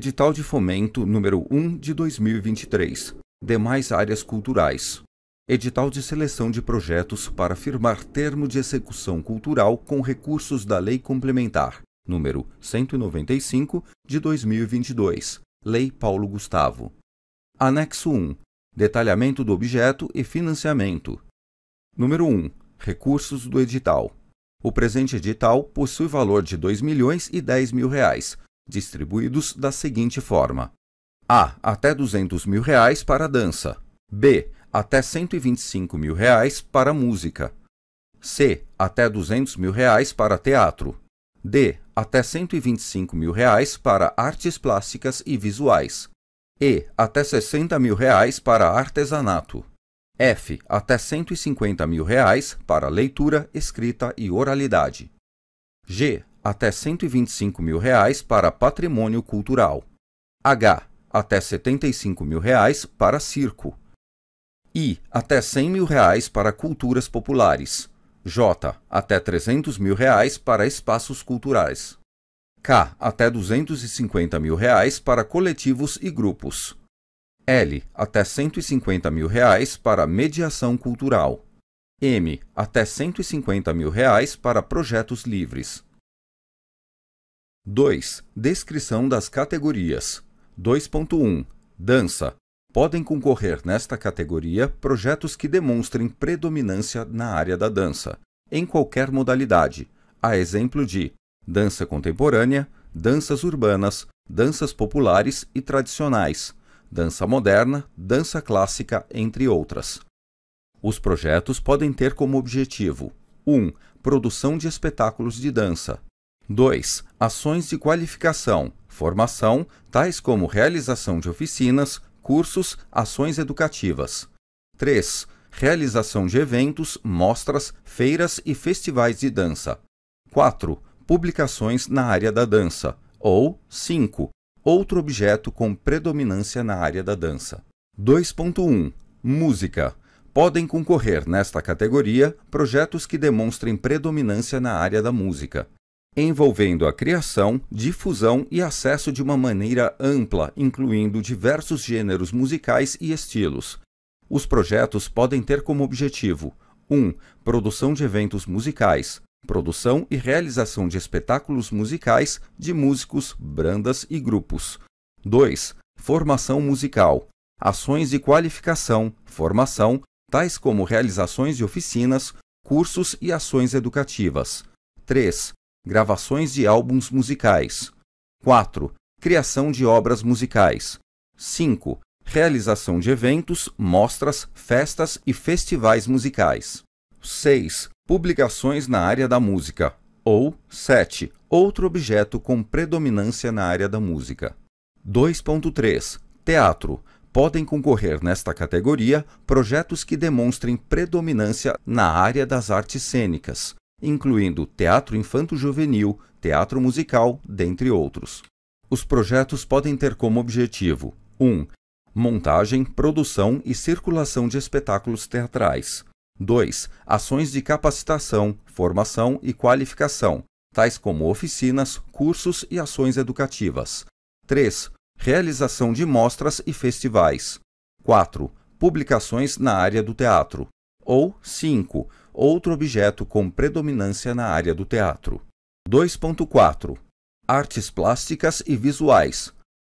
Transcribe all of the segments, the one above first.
Edital de Fomento número 1 de 2023. Demais áreas culturais. Edital de seleção de projetos para firmar termo de execução cultural com recursos da Lei Complementar número 195 de 2022. Lei Paulo Gustavo. Anexo 1. Detalhamento do objeto e financiamento. Número 1. Recursos do edital. O presente edital possui valor de R$ 2 milhões e 10 mil reais, distribuídos da seguinte forma: a. até 200 mil reais para dança, b. até 125 mil reais para música, c. até 200 mil reais para teatro, d. até 125 mil reais para artes plásticas e visuais, e. até 60 mil reais para artesanato. F. Até 150 mil reais para leitura, escrita e oralidade. G até 125 mil reais para patrimônio cultural. H. Até 75 mil reais para circo. I. Até 100 mil reais para culturas populares. J. Até 300 mil reais para espaços culturais. K. Até 250 mil reais para coletivos e grupos. L. Até 150 mil reais para mediação cultural. M. Até 150 mil reais para projetos livres. 2. Descrição das categorias. 2.1. Dança. Podem concorrer nesta categoria projetos que demonstrem predominância na área da dança, em qualquer modalidade, a exemplo de dança contemporânea, danças urbanas, danças populares e tradicionais, dança moderna, dança clássica, entre outras. Os projetos podem ter como objetivo 1. Um, produção de espetáculos de dança. 2. Ações de qualificação, formação, tais como realização de oficinas, cursos, ações educativas. 3. Realização de eventos, mostras, feiras e festivais de dança. 4. Publicações na área da dança. Ou 5. Outro objeto com predominância na área da dança. 2.1 Música Podem concorrer nesta categoria projetos que demonstrem predominância na área da música envolvendo a criação, difusão e acesso de uma maneira ampla, incluindo diversos gêneros musicais e estilos. Os projetos podem ter como objetivo 1. Um, produção de eventos musicais, produção e realização de espetáculos musicais de músicos, brandas e grupos. 2. Formação musical, ações de qualificação, formação, tais como realizações de oficinas, cursos e ações educativas. 3 gravações de álbuns musicais. 4. Criação de obras musicais. 5. Realização de eventos, mostras, festas e festivais musicais. 6. Publicações na área da música. Ou 7. Outro objeto com predominância na área da música. 2.3. Teatro. Podem concorrer nesta categoria projetos que demonstrem predominância na área das artes cênicas, incluindo teatro infanto-juvenil, teatro musical, dentre outros. Os projetos podem ter como objetivo 1. Um, montagem, produção e circulação de espetáculos teatrais. 2. Ações de capacitação, formação e qualificação, tais como oficinas, cursos e ações educativas. 3. Realização de mostras e festivais. 4. Publicações na área do teatro. Ou 5 outro objeto com predominância na área do teatro. 2.4 Artes plásticas e visuais.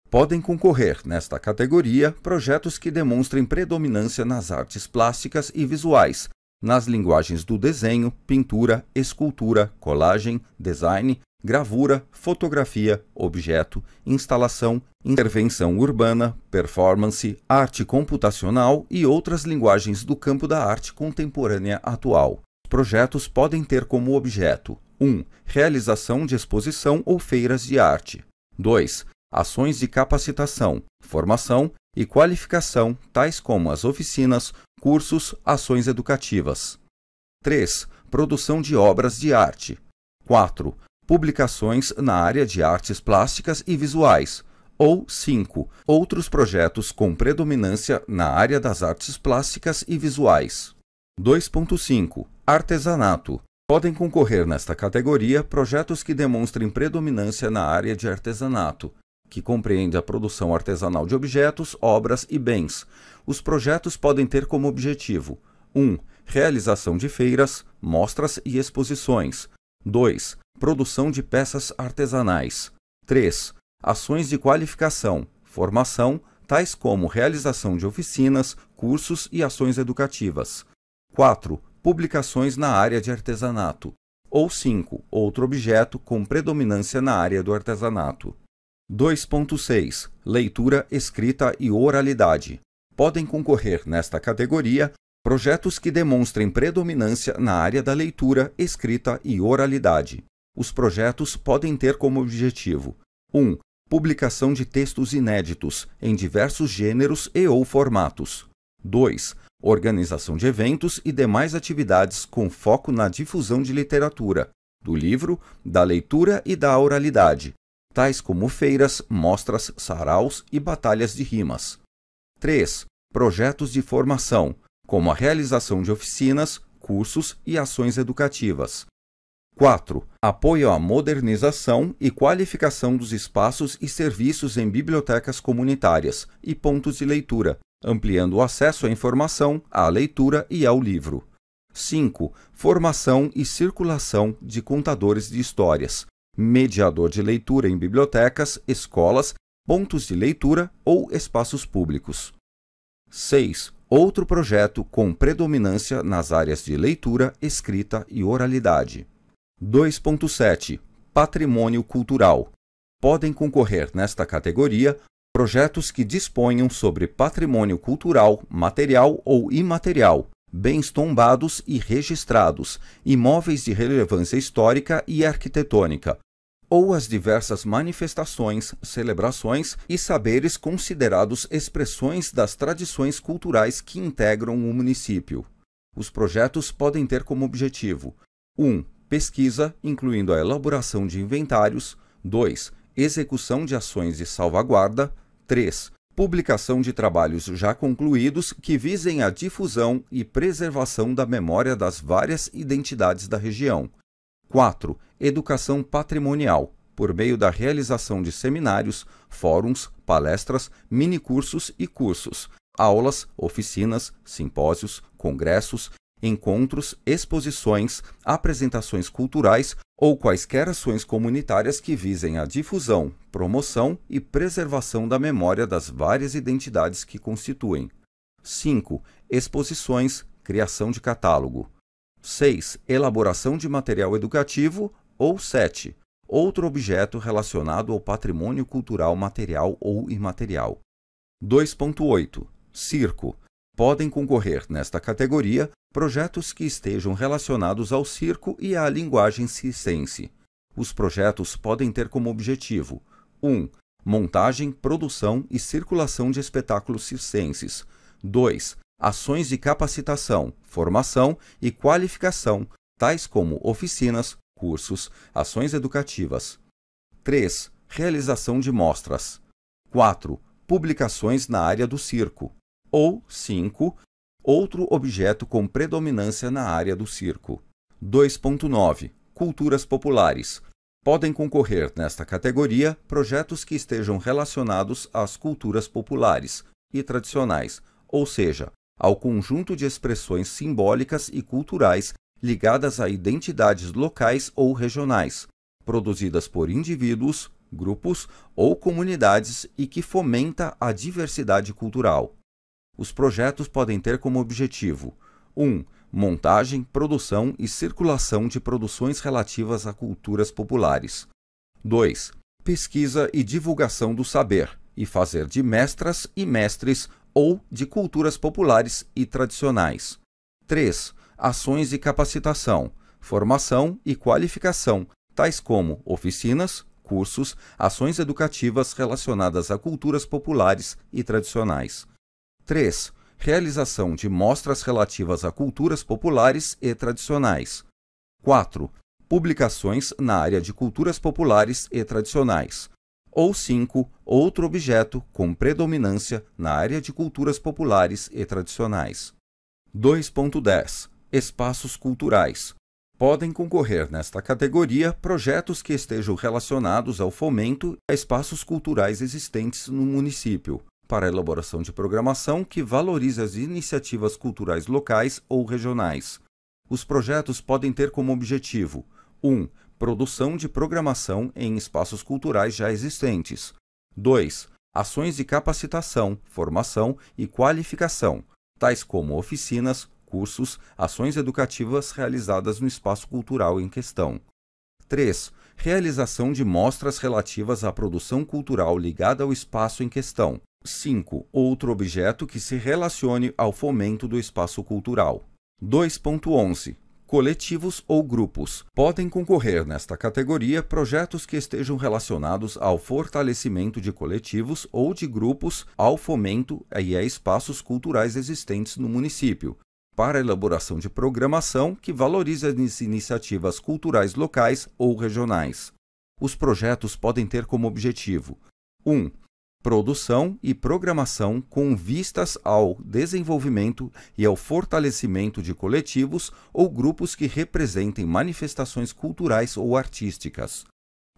Podem concorrer nesta categoria projetos que demonstrem predominância nas artes plásticas e visuais, nas linguagens do desenho, pintura, escultura, colagem, design, gravura, fotografia, objeto, instalação, intervenção urbana, performance, arte computacional e outras linguagens do campo da arte contemporânea atual. Projetos podem ter como objeto 1. Um, realização de exposição ou feiras de arte. 2. Ações de capacitação, formação e qualificação, tais como as oficinas, cursos, ações educativas. 3. Produção de obras de arte. 4. Publicações na área de artes plásticas e visuais. Ou 5. Outros projetos com predominância na área das artes plásticas e visuais. 2.5. Artesanato. Podem concorrer nesta categoria projetos que demonstrem predominância na área de artesanato, que compreende a produção artesanal de objetos, obras e bens. Os projetos podem ter como objetivo: 1. Um, realização de feiras, mostras e exposições. 2. Produção de peças artesanais. 3. Ações de qualificação, formação, tais como realização de oficinas, cursos e ações educativas. 4. Publicações na área de artesanato. Ou 5. Outro objeto com predominância na área do artesanato. 2.6 Leitura, escrita e oralidade. Podem concorrer nesta categoria projetos que demonstrem predominância na área da leitura, escrita e oralidade. Os projetos podem ter como objetivo 1. Publicação de textos inéditos em diversos gêneros e ou formatos. 2. Organização de eventos e demais atividades com foco na difusão de literatura, do livro, da leitura e da oralidade, tais como feiras, mostras, saraus e batalhas de rimas. 3. Projetos de formação, como a realização de oficinas, cursos e ações educativas. 4. Apoio à modernização e qualificação dos espaços e serviços em bibliotecas comunitárias e pontos de leitura, ampliando o acesso à informação, à leitura e ao livro. 5. Formação e circulação de contadores de histórias, mediador de leitura em bibliotecas, escolas, pontos de leitura ou espaços públicos. 6. Outro projeto com predominância nas áreas de leitura, escrita e oralidade. 2.7. Patrimônio cultural. Podem concorrer nesta categoria projetos que disponham sobre patrimônio cultural, material ou imaterial, bens tombados e registrados, imóveis de relevância histórica e arquitetônica, ou as diversas manifestações, celebrações e saberes considerados expressões das tradições culturais que integram o município. Os projetos podem ter como objetivo: 1. Um, pesquisa, incluindo a elaboração de inventários, 2. Execução de ações de salvaguarda, 3 publicação de trabalhos já concluídos que visem a difusão e preservação da memória das várias identidades da região. 4. Educação patrimonial, por meio da realização de seminários, fóruns, palestras, minicursos e cursos, aulas, oficinas, simpósios, congressos encontros, exposições, apresentações culturais ou quaisquer ações comunitárias que visem a difusão, promoção e preservação da memória das várias identidades que constituem. 5. Exposições, criação de catálogo. 6. Elaboração de material educativo. Ou 7. Outro objeto relacionado ao patrimônio cultural material ou imaterial. 2.8. Circo. Podem concorrer nesta categoria projetos que estejam relacionados ao circo e à linguagem circense. Os projetos podem ter como objetivo 1. Um, montagem, produção e circulação de espetáculos circenses. 2. Ações de capacitação, formação e qualificação, tais como oficinas, cursos, ações educativas. 3. Realização de mostras. 4. Publicações na área do circo. Ou 5 outro objeto com predominância na área do circo. 2.9 Culturas populares. Podem concorrer nesta categoria projetos que estejam relacionados às culturas populares e tradicionais, ou seja, ao conjunto de expressões simbólicas e culturais ligadas a identidades locais ou regionais, produzidas por indivíduos, grupos ou comunidades e que fomenta a diversidade cultural. Os projetos podem ter como objetivo 1. Um, montagem, produção e circulação de produções relativas a culturas populares. 2. Pesquisa e divulgação do saber, e fazer de mestras e mestres ou de culturas populares e tradicionais. 3. Ações e capacitação, formação e qualificação, tais como oficinas, cursos, ações educativas relacionadas a culturas populares e tradicionais. 3. Realização de mostras relativas a culturas populares e tradicionais. 4. Publicações na área de culturas populares e tradicionais. Ou 5. Outro objeto com predominância na área de culturas populares e tradicionais. 2.10. Espaços culturais. Podem concorrer nesta categoria projetos que estejam relacionados ao fomento a espaços culturais existentes no município, para a elaboração de programação que valorize as iniciativas culturais locais ou regionais. Os projetos podem ter como objetivo 1. Um, produção de programação em espaços culturais já existentes. 2. Ações de capacitação, formação e qualificação, tais como oficinas, cursos, ações educativas realizadas no espaço cultural em questão. 3. Realização de mostras relativas à produção cultural ligada ao espaço em questão, 5. Outro objeto que se relacione ao fomento do espaço cultural. 2.11. Coletivos ou grupos. Podem concorrer nesta categoria projetos que estejam relacionados ao fortalecimento de coletivos ou de grupos, ao fomento e a espaços culturais existentes no município, para elaboração de programação que valorize as iniciativas culturais locais ou regionais. Os projetos podem ter como objetivo 1. Um, produção e programação com vistas ao desenvolvimento e ao fortalecimento de coletivos ou grupos que representem manifestações culturais ou artísticas.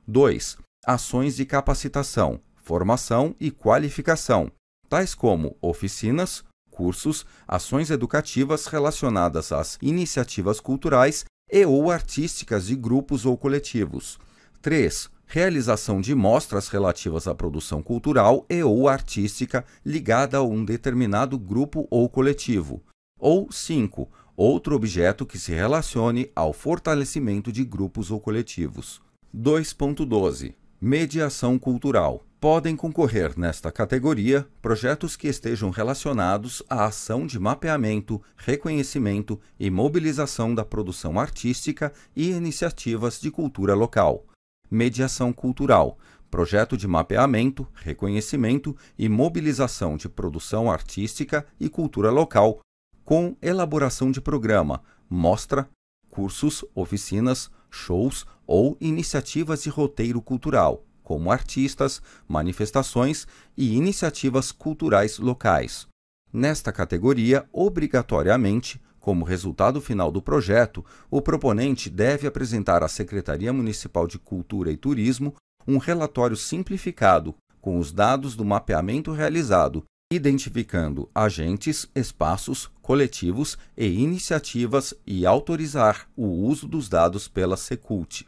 2. Ações de capacitação, formação e qualificação, tais como oficinas, cursos, ações educativas relacionadas às iniciativas culturais e ou artísticas de grupos ou coletivos. 3 realização de mostras relativas à produção cultural e ou artística ligada a um determinado grupo ou coletivo. Ou 5. Outro objeto que se relacione ao fortalecimento de grupos ou coletivos. 2.12. Mediação cultural. Podem concorrer nesta categoria projetos que estejam relacionados à ação de mapeamento, reconhecimento e mobilização da produção artística e iniciativas de cultura local. Mediação Cultural, projeto de mapeamento, reconhecimento e mobilização de produção artística e cultura local, com elaboração de programa, mostra, cursos, oficinas, shows ou iniciativas de roteiro cultural, como artistas, manifestações e iniciativas culturais locais. Nesta categoria, obrigatoriamente, como resultado final do projeto, o proponente deve apresentar à Secretaria Municipal de Cultura e Turismo um relatório simplificado com os dados do mapeamento realizado, identificando agentes, espaços, coletivos e iniciativas e autorizar o uso dos dados pela Secult.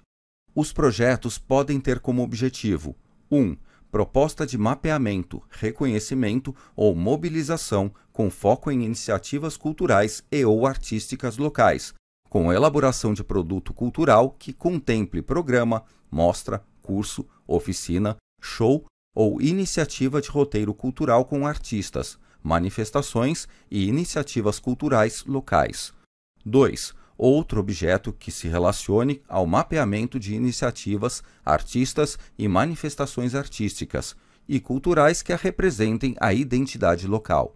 Os projetos podem ter como objetivo 1. Um, proposta de mapeamento, reconhecimento ou mobilização com foco em iniciativas culturais e ou artísticas locais, com elaboração de produto cultural que contemple programa, mostra, curso, oficina, show ou iniciativa de roteiro cultural com artistas, manifestações e iniciativas culturais locais. 2 outro objeto que se relacione ao mapeamento de iniciativas, artistas e manifestações artísticas e culturais que a representem a identidade local.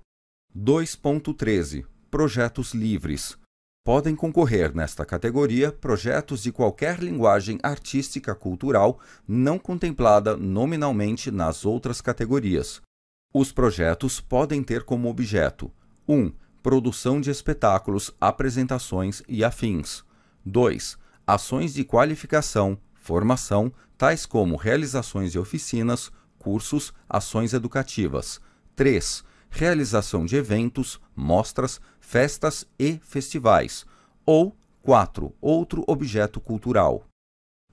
2.13 Projetos livres. Podem concorrer nesta categoria projetos de qualquer linguagem artística cultural não contemplada nominalmente nas outras categorias. Os projetos podem ter como objeto 1. Um, produção de espetáculos, apresentações e afins. 2. Ações de qualificação, formação, tais como realizações de oficinas, cursos, ações educativas. 3. Realização de eventos, mostras, festas e festivais. Ou 4. Outro objeto cultural.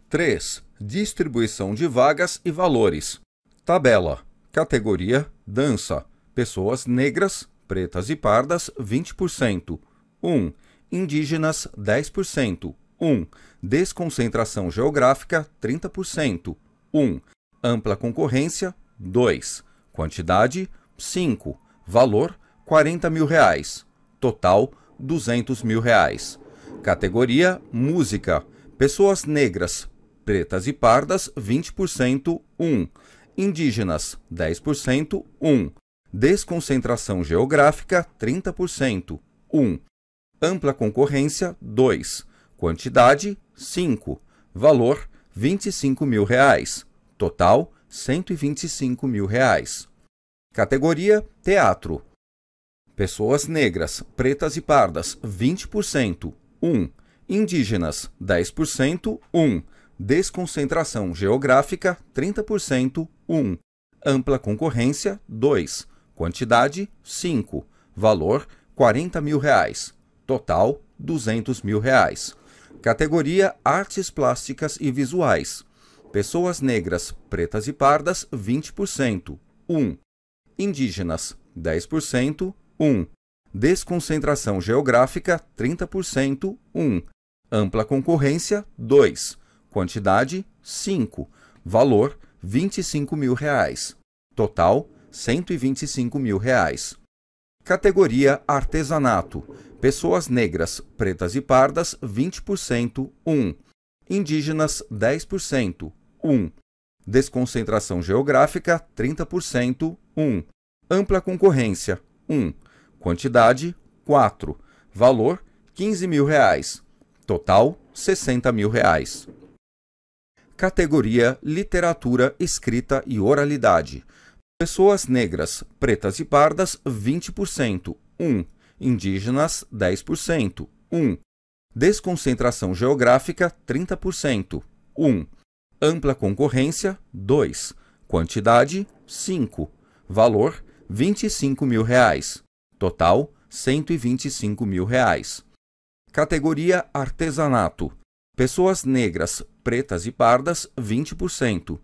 3. Distribuição de vagas e valores. Tabela: categoria dança, pessoas negras pretas e pardas 20%, 1. indígenas 10%, 1. desconcentração geográfica 30%, 1. ampla concorrência 2. Quantidade 5. Valor 40 mil reais. Total 200 mil reais. Categoria Música. Pessoas negras, pretas e pardas 20%, 1. Indígenas 10%, 1. Desconcentração geográfica, 30%. 1. Um, ampla concorrência, 2. Quantidade, 5. Valor, 25 mil reais. Total, 125 mil reais. Categoria Teatro. Pessoas negras, pretas e pardas, 20%. 1. Um. Indígenas, 10%. 1. Um. Desconcentração geográfica, 30%. 1. Um. Ampla concorrência, 2. Quantidade, 5. Valor, 40 mil reais. Total, 200 mil reais. Categoria Artes Plásticas e Visuais. Pessoas negras, pretas e pardas, 20%. 1. Um. Indígenas, 10%. 1. Um. Desconcentração geográfica, 30%. 1. Um. Ampla concorrência, 2. Quantidade, 5. Valor, 25 mil reais. Total, 125 mil reais. Categoria Artesanato. Pessoas negras, pretas e pardas, 20%, 1. Indígenas, 10%, 1. Desconcentração geográfica, 30%, 1. Ampla concorrência, 1. Quantidade, 4. Valor, 15 mil reais. Total, 60 mil reais. Categoria Literatura, Escrita e Oralidade. Pessoas negras, pretas e pardas, 20%. 1. Indígenas, 10%. 1. Desconcentração geográfica, 30%. 1. Ampla concorrência, 2. Quantidade, 5. Valor, 25 mil reais. Total, 125 mil reais. Categoria Artesanato. Pessoas negras, pretas e pardas, 20%.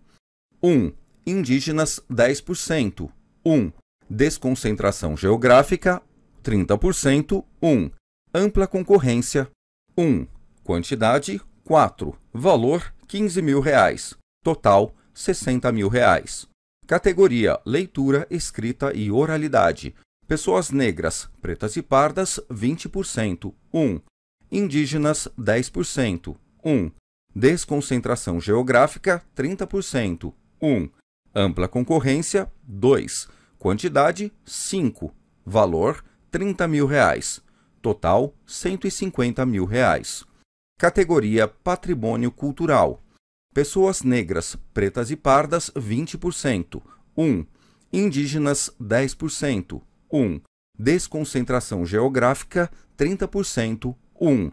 1 indígenas 10%, 1. Desconcentração geográfica 30%, 1. Ampla concorrência 1. Quantidade 4. Valor 15 mil reais. Total 60 mil reais. Categoria Leitura, Escrita e Oralidade. Pessoas negras, pretas e pardas 20%, 1. Indígenas 10%, 1. Desconcentração geográfica 30%, 1. Ampla concorrência, 2. Quantidade, 5. Valor, 30 mil reais. Total, 150 mil reais. Categoria Patrimônio Cultural. Pessoas negras, pretas e pardas, 20%. 1. Um. Indígenas, 10%. 1. Um. Desconcentração geográfica, 30%. 1. Um.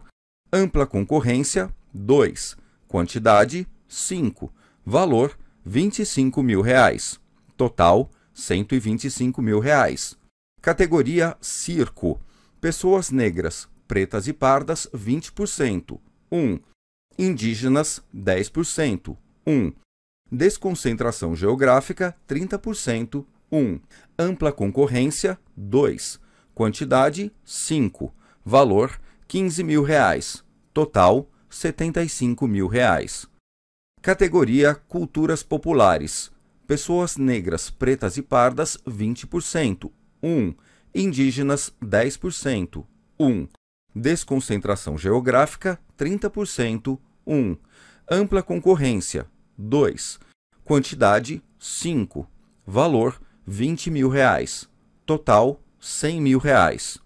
Ampla concorrência, 2. Quantidade, 5. Valor, 25 mil reais. Total, 125 mil reais. Categoria Circo. Pessoas negras, pretas e pardas, 20%. 1. Um. Indígenas, 10%. 1. Um. Desconcentração geográfica, 30%. 1. Um. Ampla concorrência, 2. Quantidade, 5. Valor, 15 mil reais. Total, 75 mil reais. Categoria Culturas Populares. Pessoas negras, pretas e pardas, 20%. 1. Indígenas, 10%. 1. Desconcentração geográfica, 30%. 1. Ampla concorrência, 2. Quantidade, 5. Valor, 20 mil reais. Total, 100 mil reais.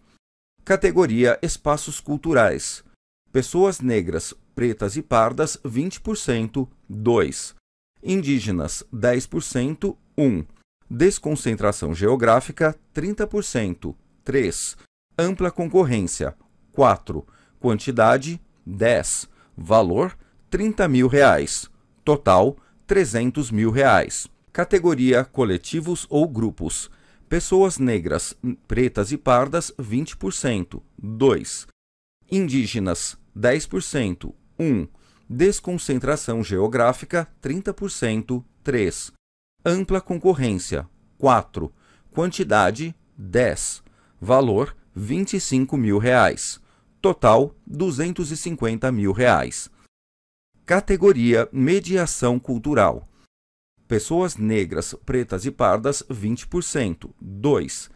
Categoria Espaços Culturais. Pessoas negras, pretas e pardas 20%, 2. Indígenas 10%, 1. Desconcentração geográfica 30%, 3. Ampla concorrência 4. Quantidade 10. Valor 30 mil reais. Total 300 mil reais. Categoria coletivos ou grupos. Pessoas negras, pretas e pardas 20%, 2. Indígenas 10%, 1. Desconcentração geográfica, 30%, 3. Ampla concorrência, 4. Quantidade, 10. Valor, 25 mil reais. Total, 250 mil reais. Categoria Mediação Cultural. Pessoas negras, pretas e pardas, 20%. 2.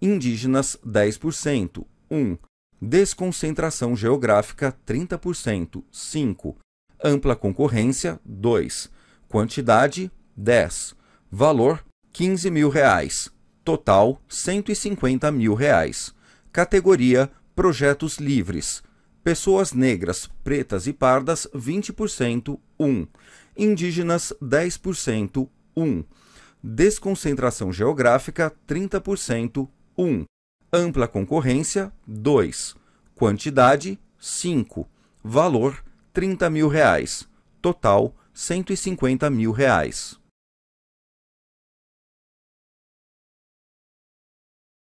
Indígenas, 10%. 1 desconcentração geográfica 30%, 5. Ampla concorrência 2. Quantidade 10. Valor 15 mil reais. Total 150 mil reais. Categoria Projetos livres. Pessoas negras, pretas e pardas 20%, 1. Indígenas 10%, 1. Desconcentração geográfica 30%, 1 ampla concorrência, 2. Quantidade, 5. Valor, 30 mil reais. Total, 150 mil reais.